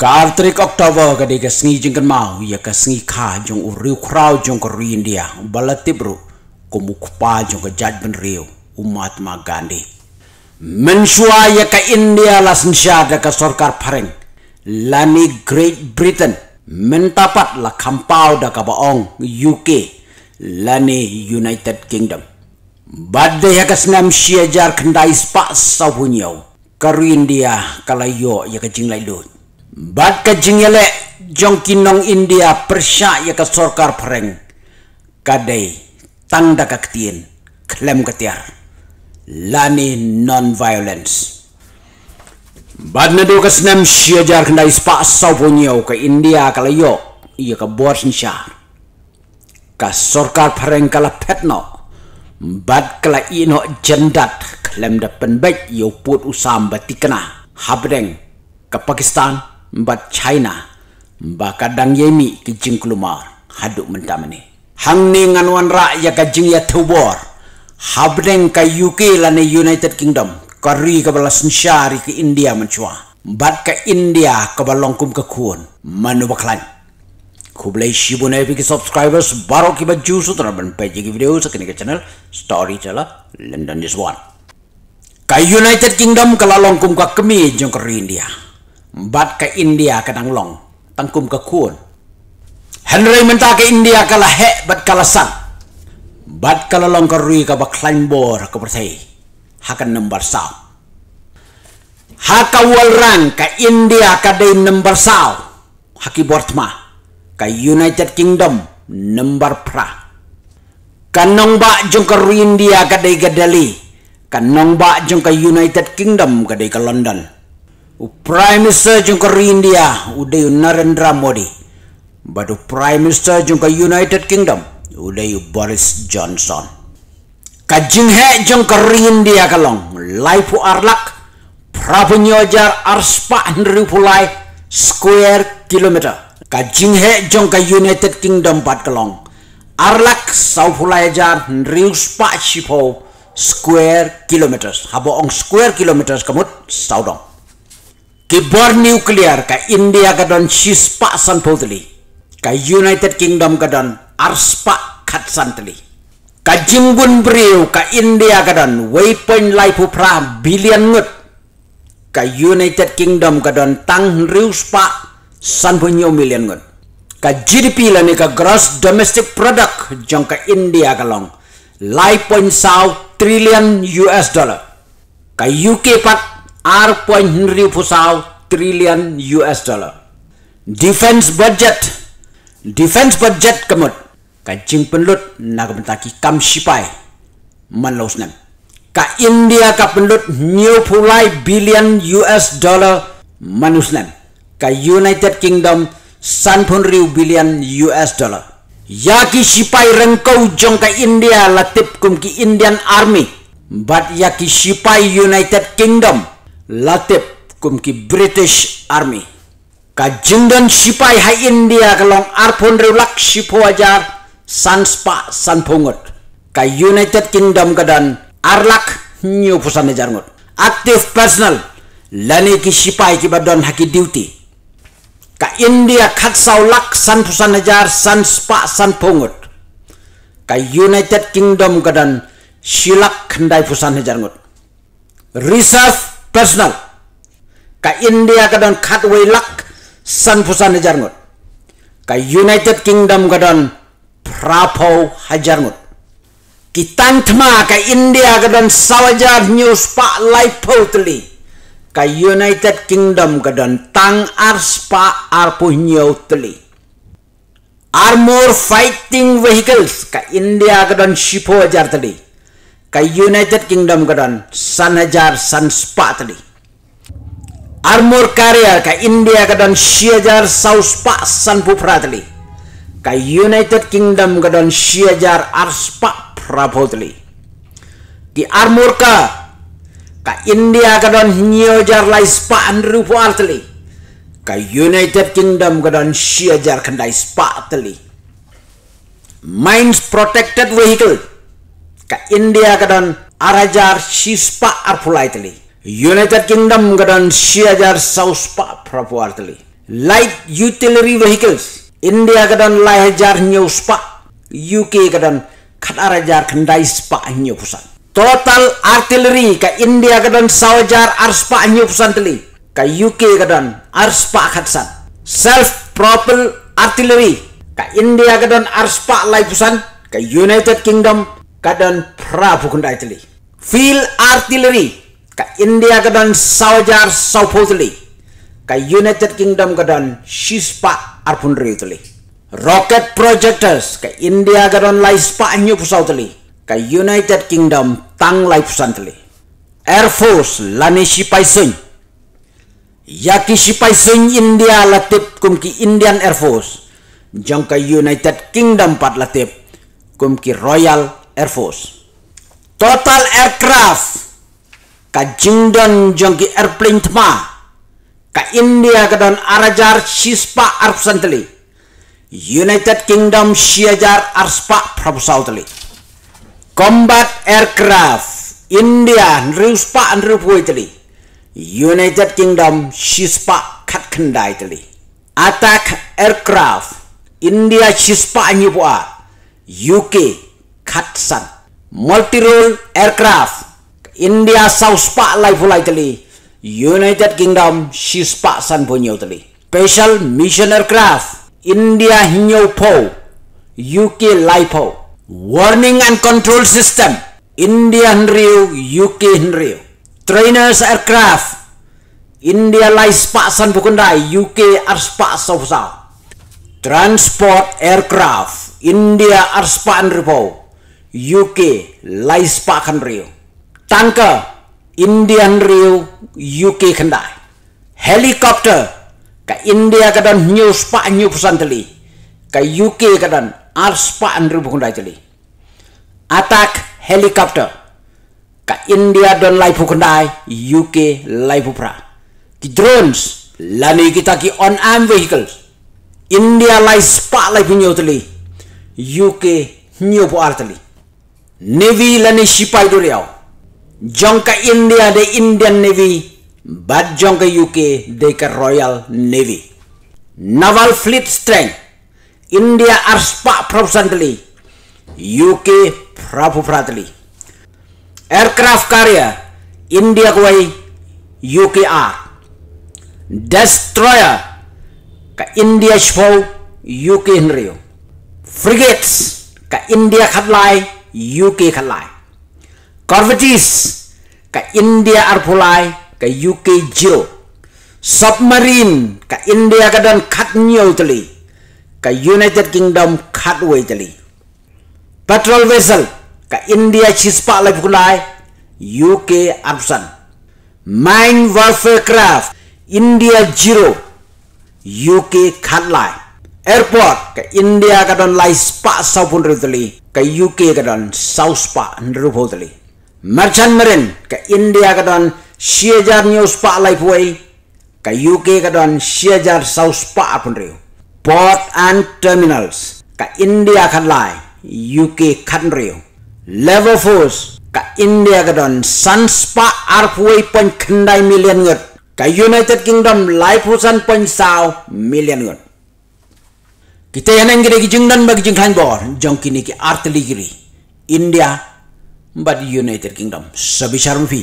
Kartrik Oktober kadi kasngi jeng mau ya kasngi ka jeng uriu krau jeng ke India balati bro kumukpa jeng ke jadben riu umat magandi. Mensua ya ke India las nsyada ke sorkar pareng lani Great Britain mentapat la kampau da ka baong UK lani United Kingdom. Badai ya kasnam syajar kendai spa sabunyau. Karu India kalayo ya ke jinglai bat ka jingele jongkinong india persya ya ka sorkar pereng kadai tanda ka ketien klem ketiar lani non violence bad na do ka snem shia jar kanda ispa ka india kala yo iya ka buar sinsya ka sorkar pereng kala petno bad kala ino jendat klem da penbek yo put usam batikna habdeng ke pakistan mbat China mbak kadang yemi ke kelumar haduk ni hang ni ngan wan rakyat ya ka ya tubor habdeng ka UK lani United Kingdom kari ka balas sensyari ke India mencua mbat ke India ka balongkum ke kuon manu baklan Kublai shibun epi ke subscribers baru ki baju sutra ban page video sekini ke channel story chala London is one ka United Kingdom balongkum ka kemi jeng kari India bat ke india ke dang long tangkum ke kun henry menta ke india ka la bat ka la bat ka la ke rui klan bor ka pertai hakan number saw haka wal rang india ke dai number saw haki bortma ke united kingdom number pra kanong ba jung ka India kadai Gadali kanong ba jung ke United Kingdom kadai ke London U prime minister jungka india udah narendra modi but prime minister jungka united kingdom udah boris johnson kajing he jungka india kalong life arlak prabunyojar arspa hendri pulai square kilometer kajing he jungka united kingdom pat kalong arlak sau pulai jar hendri spa shipo square kilometers habo ong square kilometers kamut saudong kibor nuclear ka India ka don shispa poutli, ka United Kingdom ka don arspa khat santli ka jingbun briu ka India ka don weapon life pra billion ngut ka United Kingdom ka don tang riuspa sanpunyo million ngut ka GDP lani ka gross domestic product jong ka India ka long life point sao trillion US dollar ka UK pat R.145 trillion US dollar. Defense budget. Defense budget kemut. Kajing penlut nak mentaki kam sipai. Manlaus nem. Ka India ka penlut new pulai billion US dollar manus nem. Ka United Kingdom pun riu billion US dollar. ki sipai rengkau jong ka India latip kum ki Indian Army. But ki sipai United Kingdom latip kum ki British Army. Ka jengdan sipai hai India kalong arpon rewlak sipo ajar sanspa sanpungut. Ka United Kingdom kadan arlak nyu pusan ngut. Active personal lani ki sipai ki badon haki duty. Ka India khat lak san pusan ajar sanspa sanpungut. Ka United Kingdom kadan silak kendai pusan ngut. Reserve personal ka india ka kadon khatway lak san pusan ngot ka united kingdom ka don prapo ngot ki tantma ka india don sawajar news pa life totally ka united kingdom don tang ars pa arpu nyau tli armor fighting vehicles ka india ka don shipo hajar tli kay United Kingdom kadon san hajar san tadi armor carrier kay India kadon shiajar saus Spa san tadi kay United Kingdom kadon shiajar arspa tadi di armor ka ka India kadon nyojar lai spa andru tadi kay United Kingdom kadon shiajar kandai spa tadi mines protected vehicle ka india don arajar shispa arpulaitli united kingdom don shiajar sauspa prapuartli light utility vehicles india don lahajar nyuspa uk don katarajar kadarajar spa nyupusan total artillery ka india don sawajar arspa nyupusan tli ka uk don arspa khatsan self propel artillery ka india don arspa laipusan ka united kingdom kadon prabu kunda itli field artillery ka india kadon saujar saupotli ka united kingdom kadon shispa arpunri itli rocket projectors ka india kadon lai spa nyu pusautli ka united kingdom tang lai pusantli air force lani shipai sun yaki shipai sun india latip kumki indian air force jangka united kingdom pat latip kum royal Air Force. Total aircraft ka jingdon jongki airplane tma ka India ka don arajar shispa arf santali. United Kingdom shiajar arspa prabu sautali. Combat aircraft India nriuspa nriupuitali. United Kingdom shispa katkendai tali. Attack aircraft India shispa nyipua UK Hudson. Multi-role aircraft. India South Spa life Italy. United Kingdom Shispa San Ponyo Special Mission Aircraft. India Hinyo Po. UK Lipo, Warning and Control System. India Henryu, UK Henryu. Trainers Aircraft. India Lai Spa San Bukundai, UK Arspa South South. Transport Aircraft. India Arspa Andripo. UK lais pakan riu tanker Indian riu UK kendai helikopter ke India kadan news pak new pesan pesanteli ke UK kadan ars pak andru bukundai teli attack helikopter ke India don lai bukundai UK lai bupra ki drones lani kita ki on arm vehicles India lai spa lai teli UK new ar arteli Navy lani shipai duriao. Jongka India de Indian Navy. Bad jongka UK de ka Royal Navy. Naval Fleet Strength. India arspa prabhusantali. UK prabhupratali. Aircraft Carrier. India kuai R. Destroyer. Ka India Shpau, UK Henryo. Frigates. Ka India khatlai. UK khalai corvettes ka India arpulai ka UK jiro submarine ka India dan khat new tali ka United Kingdom khat wei tali patrol vessel ka India chispa lai pulai UK absan mine warfare craft India jiro UK khat lai airport ke India ka don lai spa sau pun ke UK ka don sau spa ndru botli merchant marine ke India ka don siejar new spa life way ke UK ka don siejar sau spa pun riu port and terminals ke India kan lai UK kan riu level force ke India ka don sun spa arfway pon kendai million ngut ke United Kingdom life husan pon million ngut kita yang yanen gire jeng dan bagi jeng kain bor jong kini ki artli giri india but united kingdom sabi charm fi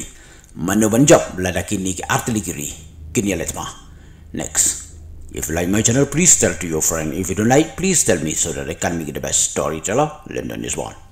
mana ban job lada kini ki artli giri kini alat ma next if you like my channel please tell to your friend if you don't like please tell me so that i can make the best story storyteller london is one